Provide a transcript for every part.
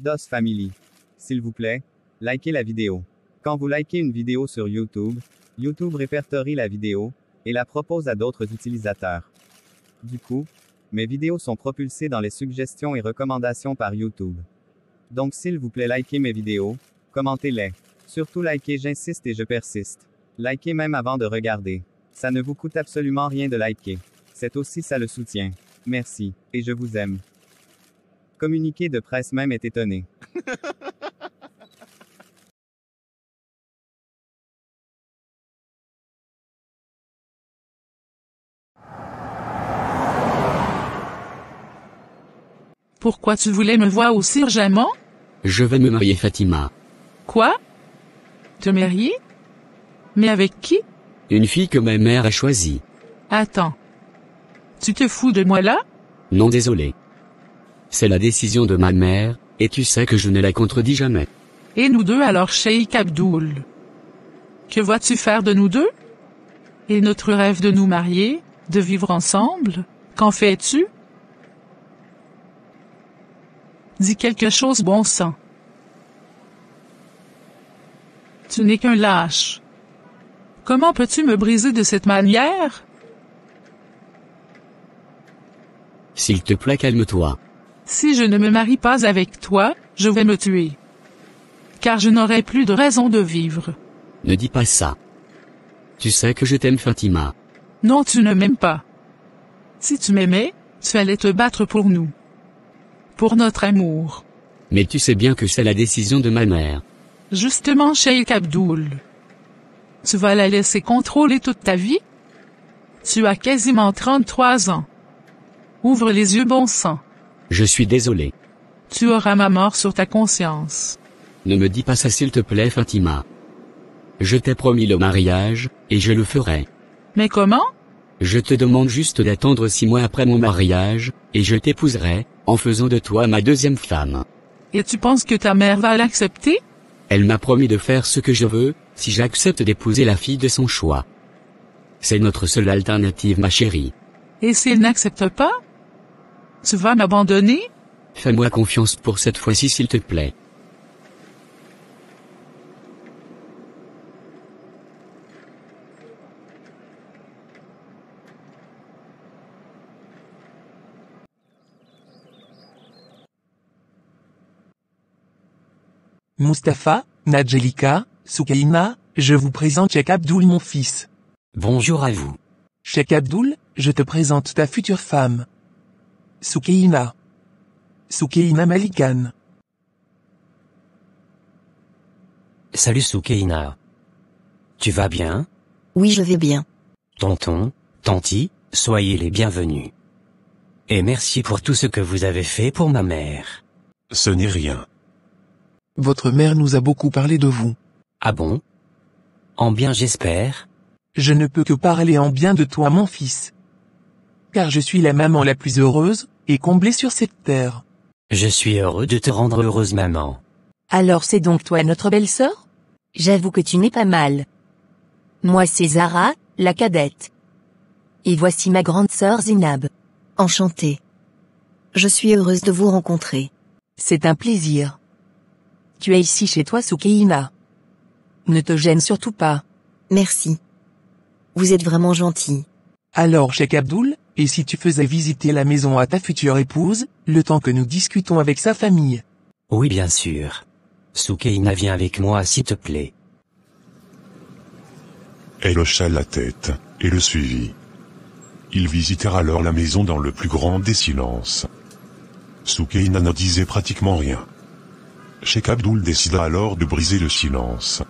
DOS Family. S'il vous plaît, likez la vidéo. Quand vous likez une vidéo sur YouTube, YouTube répertorie la vidéo et la propose à d'autres utilisateurs. Du coup, mes vidéos sont propulsées dans les suggestions et recommandations par YouTube. Donc s'il vous plaît likez mes vidéos, commentez-les. Surtout likez j'insiste et je persiste. Likez même avant de regarder. Ça ne vous coûte absolument rien de liker. C'est aussi ça le soutien. Merci, et je vous aime. Communiqué de presse même est étonné. Pourquoi tu voulais me voir aussi urgemment Je vais me marier Fatima. Quoi Te marier Mais avec qui Une fille que ma mère a choisie. Attends. Tu te fous de moi là Non désolé. C'est la décision de ma mère, et tu sais que je ne la contredis jamais. Et nous deux alors, Sheikh Abdul Que vas-tu faire de nous deux Et notre rêve de nous marier, de vivre ensemble, qu'en fais-tu Dis quelque chose bon sang. Tu n'es qu'un lâche. Comment peux-tu me briser de cette manière S'il te plaît, calme-toi. Si je ne me marie pas avec toi, je vais me tuer. Car je n'aurai plus de raison de vivre. Ne dis pas ça. Tu sais que je t'aime Fatima. Non, tu ne m'aimes pas. Si tu m'aimais, tu allais te battre pour nous. Pour notre amour. Mais tu sais bien que c'est la décision de ma mère. Justement, Sheikh Abdul. Tu vas la laisser contrôler toute ta vie? Tu as quasiment 33 ans. Ouvre les yeux bon sang. Je suis désolé. Tu auras ma mort sur ta conscience. Ne me dis pas ça s'il te plaît Fatima. Je t'ai promis le mariage, et je le ferai. Mais comment Je te demande juste d'attendre six mois après mon mariage, et je t'épouserai, en faisant de toi ma deuxième femme. Et tu penses que ta mère va l'accepter Elle m'a promis de faire ce que je veux, si j'accepte d'épouser la fille de son choix. C'est notre seule alternative ma chérie. Et s'il n'accepte pas tu vas m'abandonner Fais-moi confiance pour cette fois-ci s'il te plaît. Mustapha, Nadjelika, Soukaina, je vous présente Cheikh Abdul, mon fils. Bonjour à vous. Cheikh Abdul, je te présente ta future femme. Soukeina. Soukeina Malikan. Salut Soukeina. Tu vas bien Oui, je vais bien. Tonton, Tanti, soyez les bienvenus. Et merci pour tout ce que vous avez fait pour ma mère. Ce n'est rien. Votre mère nous a beaucoup parlé de vous. Ah bon En bien j'espère. Je ne peux que parler en bien de toi mon fils car je suis la maman la plus heureuse, et comblée sur cette terre. Je suis heureux de te rendre heureuse maman. Alors c'est donc toi notre belle-sœur J'avoue que tu n'es pas mal. Moi c'est Zara, la cadette. Et voici ma grande sœur Zinab. Enchantée. Je suis heureuse de vous rencontrer. C'est un plaisir. Tu es ici chez toi Keïna. Ne te gêne surtout pas. Merci. Vous êtes vraiment gentil. Alors Cheikh Abdul, et si tu faisais visiter la maison à ta future épouse, le temps que nous discutons avec sa famille Oui bien sûr. Soukeina vient avec moi s'il te plaît. Elle hocha la tête, et le suivit. Ils visitèrent alors la maison dans le plus grand des silences. Soukeina ne disait pratiquement rien. Sheikh Abdul décida alors de briser le silence.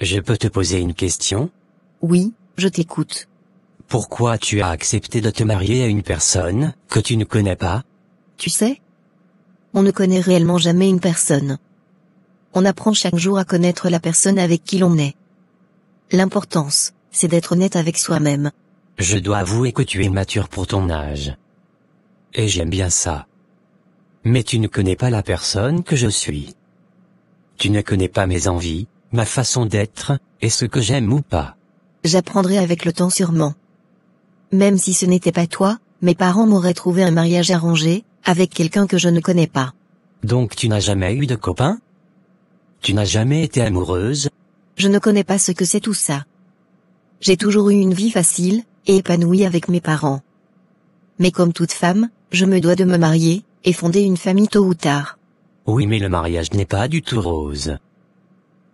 Je peux te poser une question Oui, je t'écoute. Pourquoi tu as accepté de te marier à une personne que tu ne connais pas Tu sais On ne connaît réellement jamais une personne. On apprend chaque jour à connaître la personne avec qui l'on est. L'importance, c'est d'être honnête avec soi-même. Je dois avouer que tu es mature pour ton âge. Et j'aime bien ça. Mais tu ne connais pas la personne que je suis. Tu ne connais pas mes envies, ma façon d'être, et ce que j'aime ou pas. J'apprendrai avec le temps sûrement. Même si ce n'était pas toi, mes parents m'auraient trouvé un mariage arrangé, avec quelqu'un que je ne connais pas. Donc tu n'as jamais eu de copain Tu n'as jamais été amoureuse Je ne connais pas ce que c'est tout ça. J'ai toujours eu une vie facile, et épanouie avec mes parents. Mais comme toute femme, je me dois de me marier, et fonder une famille tôt ou tard. Oui mais le mariage n'est pas du tout rose.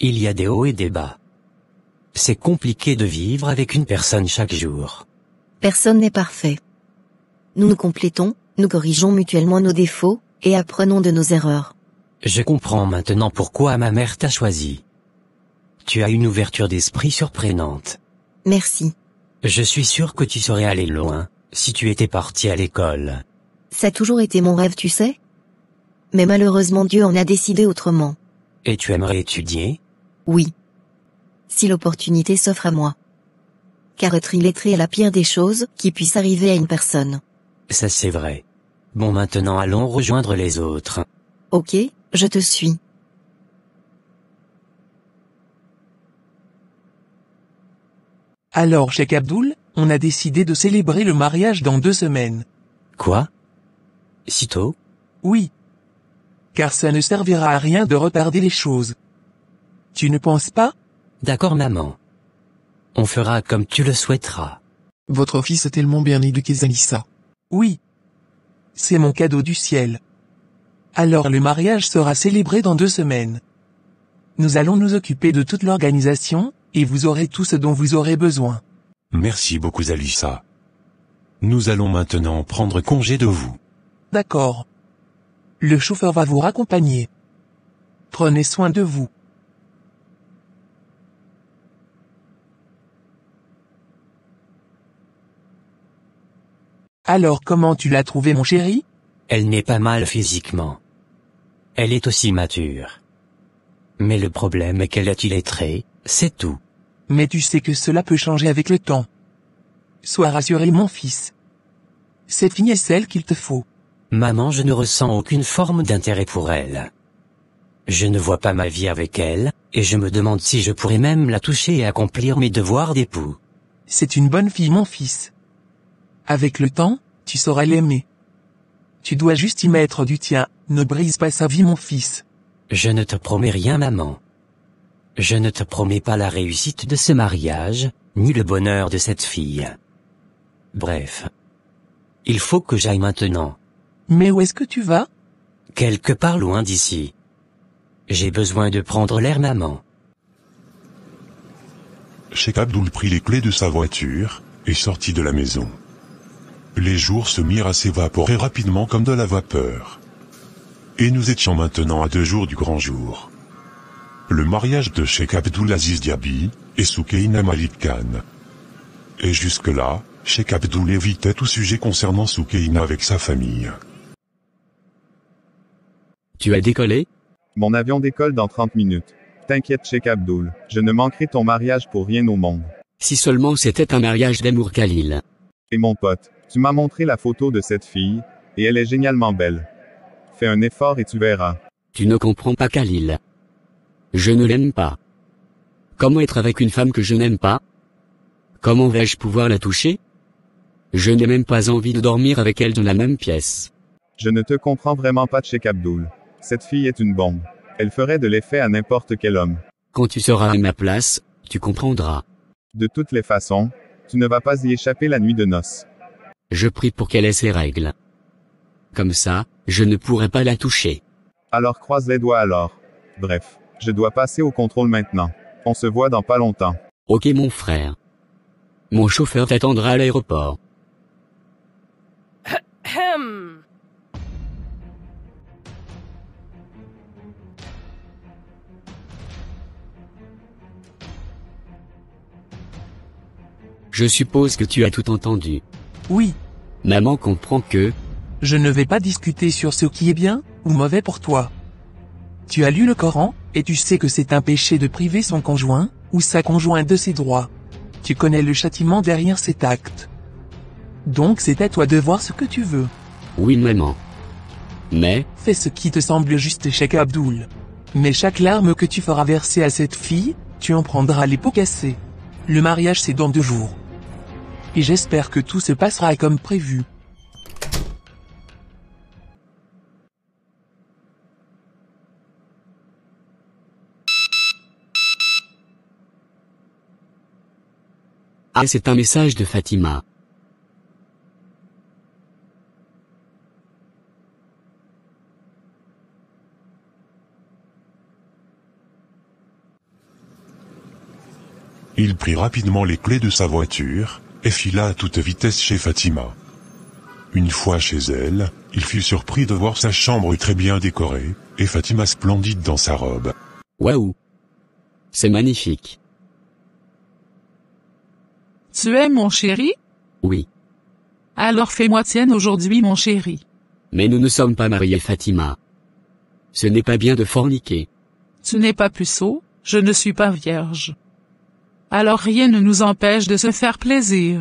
Il y a des hauts et des bas. C'est compliqué de vivre avec une personne chaque jour. Personne n'est parfait. Nous nous complétons, nous corrigeons mutuellement nos défauts, et apprenons de nos erreurs. Je comprends maintenant pourquoi ma mère t'a choisi. Tu as une ouverture d'esprit surprenante. Merci. Je suis sûr que tu serais allé loin, si tu étais parti à l'école. Ça a toujours été mon rêve, tu sais. Mais malheureusement Dieu en a décidé autrement. Et tu aimerais étudier Oui. Si l'opportunité s'offre à moi car être illettré est la pire des choses qui puisse arriver à une personne. Ça c'est vrai. Bon maintenant allons rejoindre les autres. Ok, je te suis. Alors, Cheikh Abdul, on a décidé de célébrer le mariage dans deux semaines. Quoi Sitôt Oui. Car ça ne servira à rien de retarder les choses. Tu ne penses pas D'accord maman. On fera comme tu le souhaiteras. Votre fils est tellement bien éduqué, Zalissa. Oui. C'est mon cadeau du ciel. Alors le mariage sera célébré dans deux semaines. Nous allons nous occuper de toute l'organisation, et vous aurez tout ce dont vous aurez besoin. Merci beaucoup, Zalissa. Nous allons maintenant prendre congé de vous. D'accord. Le chauffeur va vous raccompagner. Prenez soin de vous. Alors comment tu l'as trouvée mon chéri Elle n'est pas mal physiquement. Elle est aussi mature. Mais le problème est qu'elle est illettrée, c'est tout. Mais tu sais que cela peut changer avec le temps. Sois rassuré mon fils. Cette fille est celle qu'il te faut. Maman, je ne ressens aucune forme d'intérêt pour elle. Je ne vois pas ma vie avec elle, et je me demande si je pourrais même la toucher et accomplir mes devoirs d'époux. C'est une bonne fille mon fils. Avec le temps, tu sauras l'aimer. Tu dois juste y mettre du tien, ne brise pas sa vie mon fils. Je ne te promets rien maman. Je ne te promets pas la réussite de ce mariage, ni le bonheur de cette fille. Bref. Il faut que j'aille maintenant. Mais où est-ce que tu vas Quelque part loin d'ici. J'ai besoin de prendre l'air maman. Cheikh Abdul prit les clés de sa voiture, et sortit de la maison. Les jours se mirent à s'évaporer rapidement comme de la vapeur. Et nous étions maintenant à deux jours du grand jour. Le mariage de Sheikh Abdulaziz Diaby et Soukeina Malik Khan. Et jusque-là, Sheikh Abdul évitait tout sujet concernant Soukeina avec sa famille. Tu as décollé Mon avion décolle dans 30 minutes. T'inquiète Sheikh Abdul, je ne manquerai ton mariage pour rien au monde. Si seulement c'était un mariage d'amour Khalil. Et mon pote, tu m'as montré la photo de cette fille, et elle est génialement belle. Fais un effort et tu verras. Tu ne comprends pas Khalil. Je ne l'aime pas. Comment être avec une femme que je n'aime pas Comment vais-je pouvoir la toucher Je n'ai même pas envie de dormir avec elle dans la même pièce. Je ne te comprends vraiment pas Cheikh Abdul. Cette fille est une bombe. Elle ferait de l'effet à n'importe quel homme. Quand tu seras à ma place, tu comprendras. De toutes les façons, tu ne vas pas y échapper la nuit de noces. Je prie pour qu'elle ait ses règles. Comme ça, je ne pourrai pas la toucher. Alors croise les doigts alors. Bref, je dois passer au contrôle maintenant. On se voit dans pas longtemps. Ok mon frère. Mon chauffeur t'attendra à l'aéroport. Je suppose que tu as tout entendu. Oui, Maman comprend que je ne vais pas discuter sur ce qui est bien ou mauvais pour toi. Tu as lu le Coran, et tu sais que c'est un péché de priver son conjoint ou sa conjointe de ses droits. Tu connais le châtiment derrière cet acte. Donc c'est à toi de voir ce que tu veux. Oui maman. Mais Fais ce qui te semble juste Cheikh Abdul. Mais chaque larme que tu feras verser à cette fille, tu en prendras les pots cassés. Le mariage c'est dans deux jours et j'espère que tout se passera comme prévu. Ah c'est un message de Fatima. Il prit rapidement les clés de sa voiture, et fila à toute vitesse chez Fatima. Une fois chez elle, il fut surpris de voir sa chambre très bien décorée, et Fatima splendide dans sa robe. Waouh C'est magnifique. Tu es mon chéri Oui. Alors fais-moi tienne aujourd'hui mon chéri. Mais nous ne sommes pas mariés Fatima. Ce n'est pas bien de forniquer. Tu n'es pas puceau, je ne suis pas vierge alors rien ne nous empêche de se faire plaisir.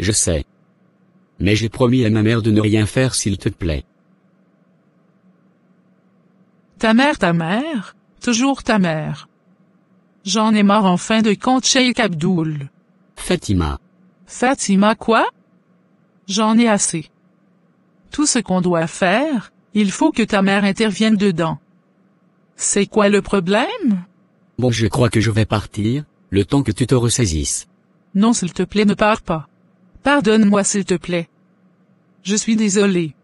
Je sais. Mais j'ai promis à ma mère de ne rien faire s'il te plaît. Ta mère, ta mère, toujours ta mère. J'en ai marre en fin de compte Sheikh Abdul. Fatima. Fatima quoi? J'en ai assez. Tout ce qu'on doit faire, il faut que ta mère intervienne dedans. C'est quoi le problème Bon je crois que je vais partir, le temps que tu te ressaisisses. Non s'il te plaît ne pars pas. Pardonne-moi s'il te plaît. Je suis désolé.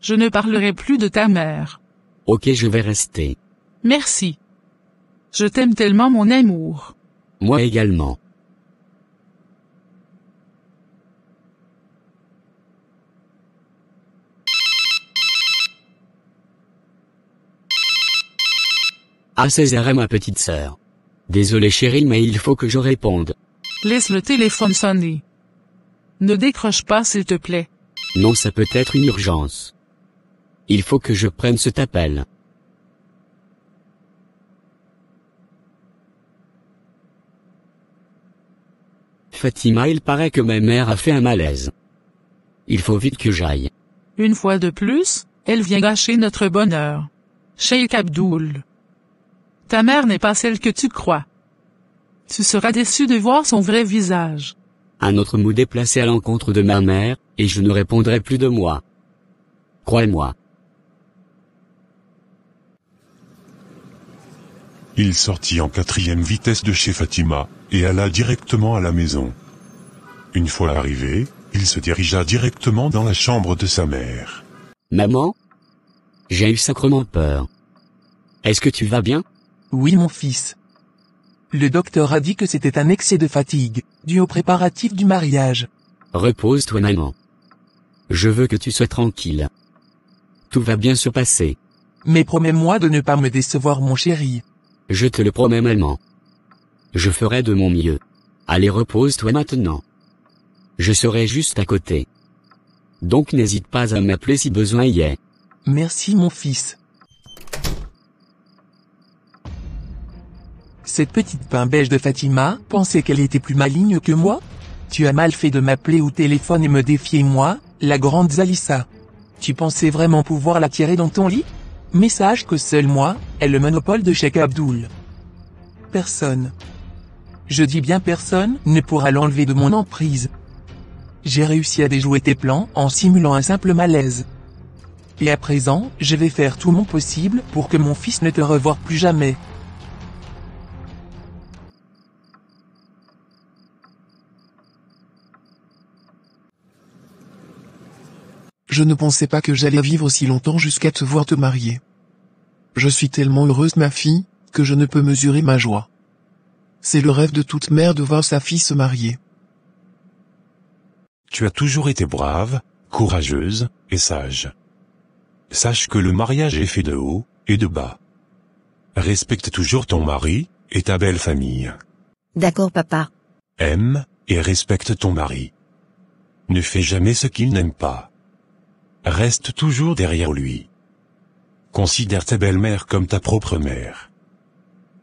Je ne parlerai plus de ta mère. Ok je vais rester. Merci. Je t'aime tellement mon amour. Moi également. À ah, César ma petite sœur. Désolé chérie mais il faut que je réponde. Laisse le téléphone sonner. Ne décroche pas s'il te plaît. Non ça peut être une urgence. Il faut que je prenne cet appel. Fatima il paraît que ma mère a fait un malaise. Il faut vite que j'aille. Une fois de plus, elle vient gâcher notre bonheur. Sheikh Abdul. Ta mère n'est pas celle que tu crois. Tu seras déçu de voir son vrai visage. Un autre mot déplacé à l'encontre de ma mère, et je ne répondrai plus de moi. Crois-moi. Il sortit en quatrième vitesse de chez Fatima, et alla directement à la maison. Une fois arrivé, il se dirigea directement dans la chambre de sa mère. Maman J'ai eu sacrement peur. Est-ce que tu vas bien oui mon fils. Le docteur a dit que c'était un excès de fatigue, dû aux préparatifs du mariage. Repose-toi maman. Je veux que tu sois tranquille. Tout va bien se passer. Mais promets-moi de ne pas me décevoir mon chéri. Je te le promets maman. Je ferai de mon mieux. Allez repose-toi maintenant. Je serai juste à côté. Donc n'hésite pas à m'appeler si besoin y est. Merci mon fils. Cette petite pain beige de Fatima, pensait qu'elle était plus maligne que moi Tu as mal fait de m'appeler au téléphone et me défier moi, la grande Zalissa. Tu pensais vraiment pouvoir la tirer dans ton lit Message que seul moi, est le monopole de Sheikh Abdul. Personne. Je dis bien personne ne pourra l'enlever de mon emprise. J'ai réussi à déjouer tes plans en simulant un simple malaise. Et à présent, je vais faire tout mon possible pour que mon fils ne te revoie plus jamais. Je ne pensais pas que j'allais vivre aussi longtemps jusqu'à te voir te marier. Je suis tellement heureuse ma fille, que je ne peux mesurer ma joie. C'est le rêve de toute mère de voir sa fille se marier. Tu as toujours été brave, courageuse, et sage. Sache que le mariage est fait de haut, et de bas. Respecte toujours ton mari, et ta belle famille. D'accord papa. Aime, et respecte ton mari. Ne fais jamais ce qu'il n'aime pas reste toujours derrière lui. Considère ta belle-mère comme ta propre mère.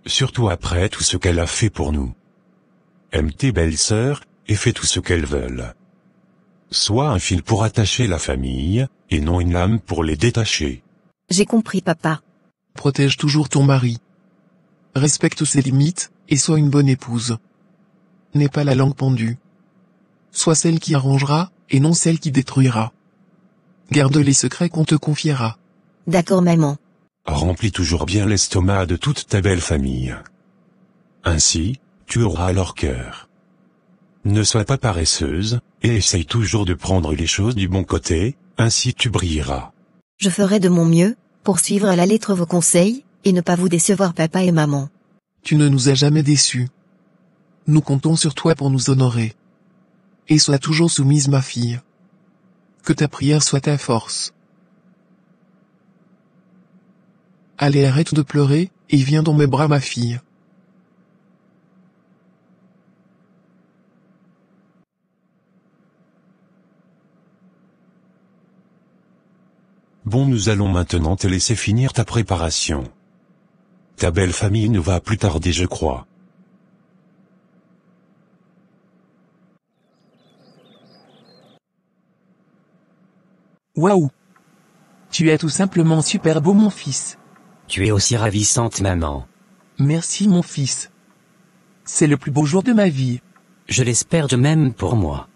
Surtout après tout ce qu'elle a fait pour nous. Aime tes belles-sœurs, et fais tout ce qu'elles veulent. Sois un fil pour attacher la famille, et non une lame pour les détacher. J'ai compris papa. Protège toujours ton mari. Respecte ses limites, et sois une bonne épouse. N'aie pas la langue pendue. Sois celle qui arrangera, et non celle qui détruira. Garde les secrets qu'on te confiera. D'accord maman. Remplis toujours bien l'estomac de toute ta belle famille. Ainsi, tu auras leur cœur. Ne sois pas paresseuse, et essaye toujours de prendre les choses du bon côté, ainsi tu brilleras. Je ferai de mon mieux, pour suivre à la lettre vos conseils, et ne pas vous décevoir papa et maman. Tu ne nous as jamais déçus. Nous comptons sur toi pour nous honorer. Et sois toujours soumise ma fille que ta prière soit ta force. Allez arrête de pleurer, et viens dans mes bras ma fille. Bon nous allons maintenant te laisser finir ta préparation. Ta belle famille ne va plus tarder je crois. Waouh Tu es tout simplement super beau mon fils. Tu es aussi ravissante maman. Merci mon fils. C'est le plus beau jour de ma vie. Je l'espère de même pour moi.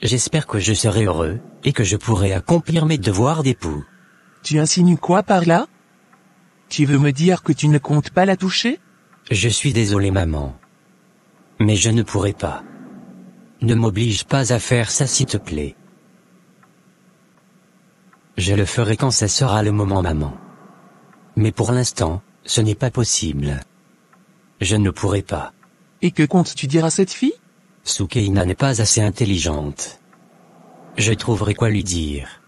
J'espère que je serai heureux, et que je pourrai accomplir mes devoirs d'époux. Tu insinues quoi par là Tu veux me dire que tu ne comptes pas la toucher Je suis désolé maman. Mais je ne pourrai pas. Ne m'oblige pas à faire ça s'il te plaît. Je le ferai quand ça sera le moment maman. Mais pour l'instant, ce n'est pas possible. Je ne pourrai pas. Et que comptes-tu dire à cette fille Sukeina n'est pas assez intelligente. Je trouverai quoi lui dire.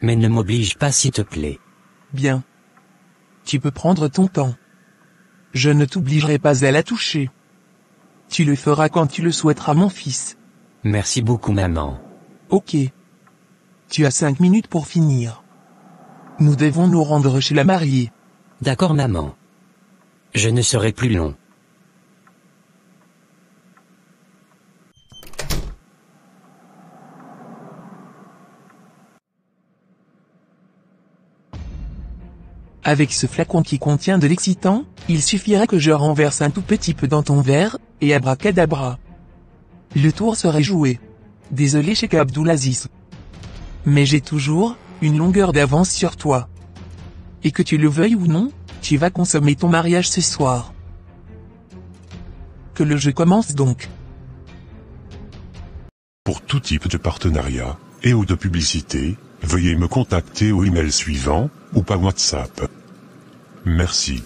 Mais ne m'oblige pas s'il te plaît. Bien. Tu peux prendre ton temps. Je ne t'obligerai pas à la toucher. Tu le feras quand tu le souhaiteras mon fils. Merci beaucoup maman. Ok. Tu as cinq minutes pour finir. Nous devons nous rendre chez la mariée. D'accord maman. Je ne serai plus long. Avec ce flacon qui contient de l'excitant, il suffirait que je renverse un tout petit peu dans ton verre, et abracadabra. Le tour serait joué. Désolé chez Abdulaziz mais j'ai toujours une longueur d'avance sur toi. Et que tu le veuilles ou non, tu vas consommer ton mariage ce soir. Que le jeu commence donc. Pour tout type de partenariat, et ou de publicité, veuillez me contacter au email suivant, ou par WhatsApp. Merci.